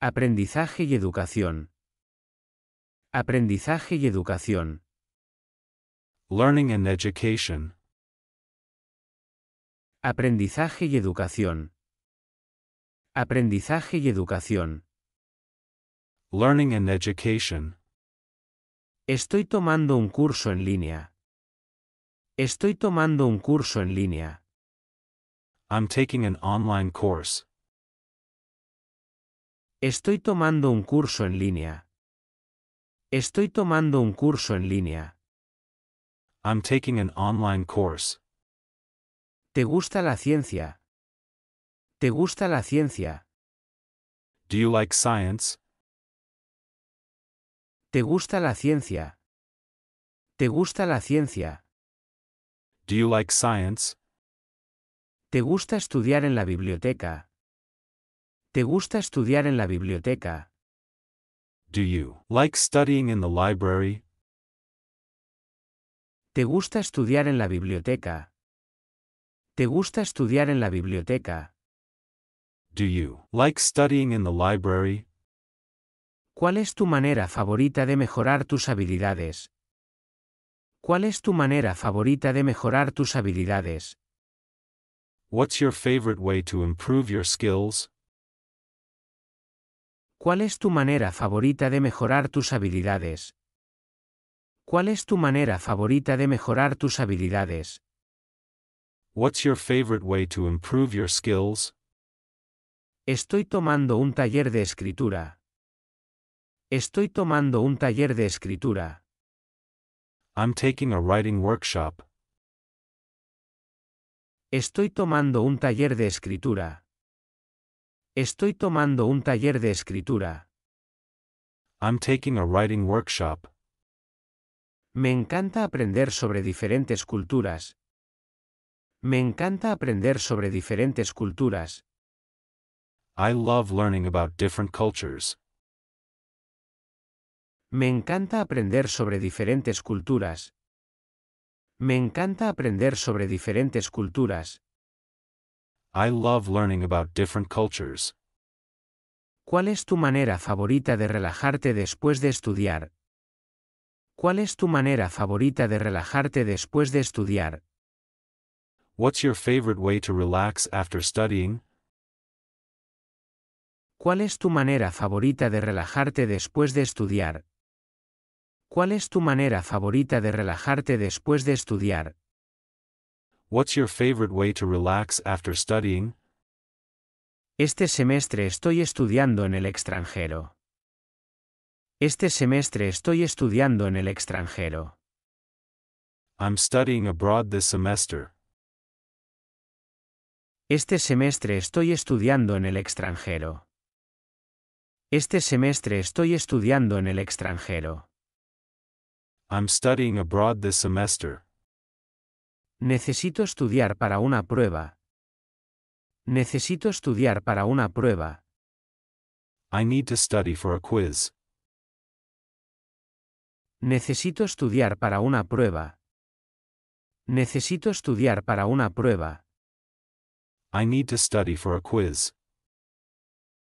Aprendizaje y educación. Aprendizaje y educación. Learning and education. Aprendizaje y educación. Aprendizaje y educación. Learning and education. Estoy tomando un curso en línea. Estoy tomando un curso en línea. I'm taking an online course. Estoy tomando un curso en línea. Estoy tomando un curso en línea. I'm taking an online course. ¿Te gusta la ciencia? ¿Te gusta la ciencia? Do you like science? ¿Te gusta la ciencia? ¿Te gusta la ciencia? Do you like science? ¿Te gusta estudiar en la biblioteca? ¿Te gusta estudiar en la biblioteca? Do you like studying in the library? ¿Te gusta estudiar en la biblioteca? ¿Te gusta estudiar en la biblioteca? Do you like studying in the library? ¿Cuál es tu manera favorita de mejorar tus habilidades? ¿Cuál es tu manera favorita de mejorar tus habilidades? What's your favorite way to improve your skills? ¿Cuál es tu manera favorita de mejorar tus habilidades? ¿Cuál es tu manera favorita de mejorar tus habilidades? What's your favorite way to improve your skills? Estoy tomando un taller de escritura. Estoy tomando un taller de escritura. I'm taking a writing workshop. Estoy tomando un taller de escritura. Estoy tomando un taller de escritura. I'm taking a writing workshop. Me encanta aprender sobre diferentes culturas. Me encanta aprender sobre diferentes culturas. I love learning about different cultures. Me encanta aprender sobre diferentes culturas. Me encanta aprender sobre diferentes culturas. I love learning about different cultures. ¿Cuál es tu manera favorita de relajarte después de estudiar? ¿Cuál es tu manera favorita de relajarte después de estudiar? What's your favorite way to relax after studying? ¿Cuál es tu manera favorita de relajarte después de estudiar? ¿Cuál es tu manera favorita de relajarte después de estudiar? What's your favorite way to relax after studying? Este semestre estoy estudiando en el extranjero. Este semestre estoy estudiando en el extranjero. I'm studying abroad this semester. Este semestre estoy estudiando en el extranjero. Este semestre estoy estudiando en el extranjero. I'm studying abroad this semester. Necesito estudiar para una prueba. Necesito estudiar para una prueba. I need to study for a quiz. Necesito estudiar para una prueba. Necesito estudiar para una prueba. I need to study for a quiz.